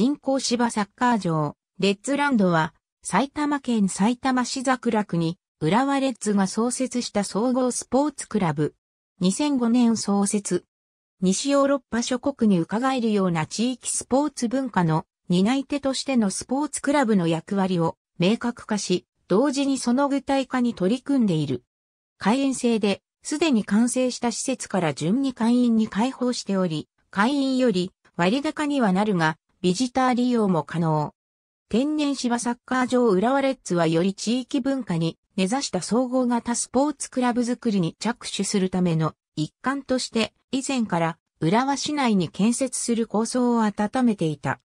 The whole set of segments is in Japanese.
人工芝サッカー場、レッズランドは、埼玉県埼玉市桜区に、浦和レッズが創設した総合スポーツクラブ。2005年創設。西ヨーロッパ諸国に伺えるような地域スポーツ文化の担い手としてのスポーツクラブの役割を明確化し、同時にその具体化に取り組んでいる。会員制で、すでに完成した施設から順に会員に開放しており、会員より割高にはなるが、ビジター利用も可能。天然芝サッカー場浦和レッズはより地域文化に根ざした総合型スポーツクラブ作りに着手するための一環として以前から浦和市内に建設する構想を温めていた。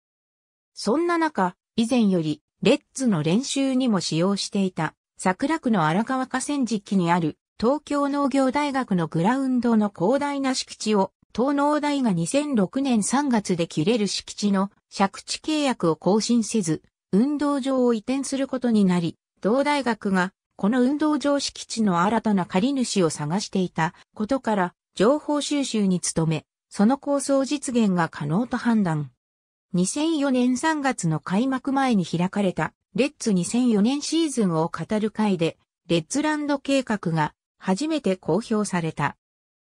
そんな中、以前よりレッズの練習にも使用していた桜区の荒川河川敷にある東京農業大学のグラウンドの広大な敷地を東農大が2006年3月で切れる敷地の借地契約を更新せず、運動場を移転することになり、同大学がこの運動場敷地の新たな借主を探していたことから情報収集に努め、その構想実現が可能と判断。2004年3月の開幕前に開かれたレッツ2004年シーズンを語る会で、レッツランド計画が初めて公表された。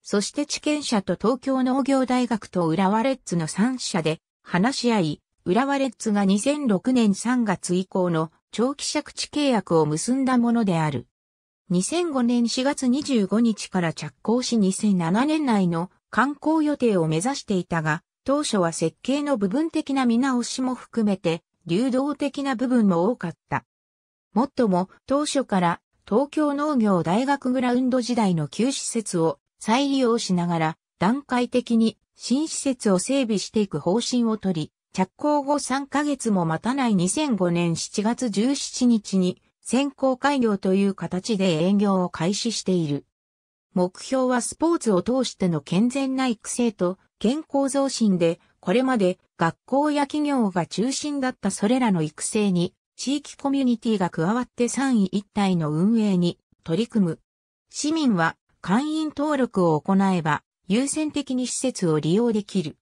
そして地権者と東京農業大学と浦和レッズの3社で話し合い、浦和レッズが2006年3月以降の長期借地契約を結んだものである。2005年4月25日から着工し2007年内の観光予定を目指していたが、当初は設計の部分的な見直しも含めて、流動的な部分も多かった。もっとも、当初から東京農業大学グラウンド時代の旧施設を再利用しながら段階的に新施設を整備していく方針をとり、着工後3ヶ月も待たない2005年7月17日に先行開業という形で営業を開始している。目標はスポーツを通しての健全な育成と健康増進で、これまで学校や企業が中心だったそれらの育成に、地域コミュニティが加わって三位一体の運営に取り組む。市民は会員登録を行えば、優先的に施設を利用できる。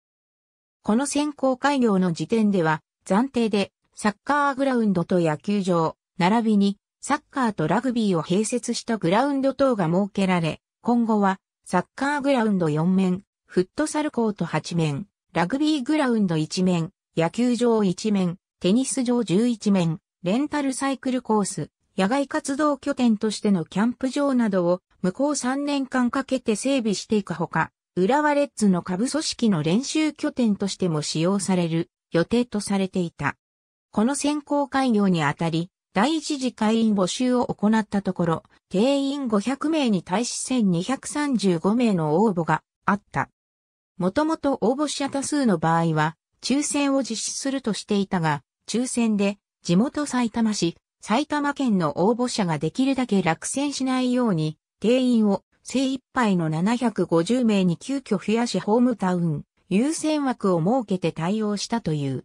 この選考開業の時点では、暫定でサッカーグラウンドと野球場、並びにサッカーとラグビーを併設したグラウンド等が設けられ、今後はサッカーグラウンド4面、フットサルコート8面、ラグビーグラウンド1面、野球場1面、テニス場11面、レンタルサイクルコース、野外活動拠点としてのキャンプ場などを向こう3年間かけて整備していくほか、浦和レッズの下部組織の練習拠点としても使用される予定とされていた。この選考会業にあたり、第一次会員募集を行ったところ、定員500名に対し1235名の応募があった。もともと応募者多数の場合は、抽選を実施するとしていたが、抽選で地元埼玉市、埼玉県の応募者ができるだけ落選しないように、定員を精一杯の750名に急遽増やしホームタウン優先枠を設けて対応したという。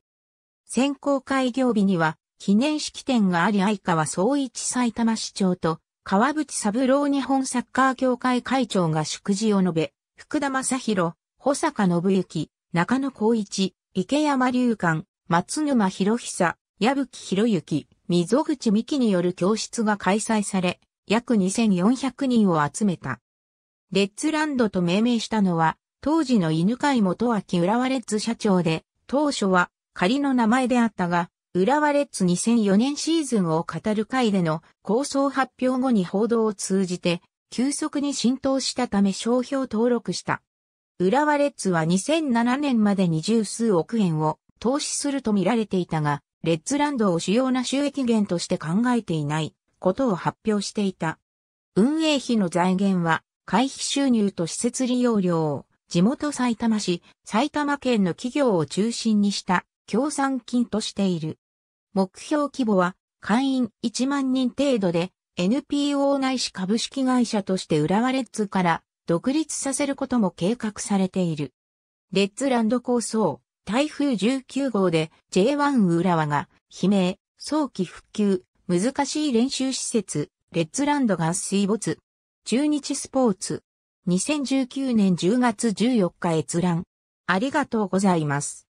選考会業日には記念式典があり相川総一埼玉市長と川淵三郎日本サッカー協会会長が祝辞を述べ、福田正宏、保坂信之、中野光一、池山隆館、松沼博久、矢吹博之、溝口美希による教室が開催され、約2400人を集めた。レッツランドと命名したのは、当時の犬飼元明浦和レッズ社長で、当初は仮の名前であったが、浦和レッズ2004年シーズンを語る会での構想発表後に報道を通じて、急速に浸透したため商標登録した。浦和レッズは2007年までに十数億円を投資すると見られていたが、レッツランドを主要な収益源として考えていない。ことを発表していた。運営費の財源は、会費収入と施設利用料、地元埼玉市、埼玉県の企業を中心にした協賛金としている。目標規模は会員1万人程度で NPO 内資株式会社として浦和レッズから独立させることも計画されている。レッズランド構想、台風19号で J1 浦和が悲鳴、早期復旧、難しい練習施設、レッツランドが水没。中日スポーツ。2019年10月14日閲覧。ありがとうございます。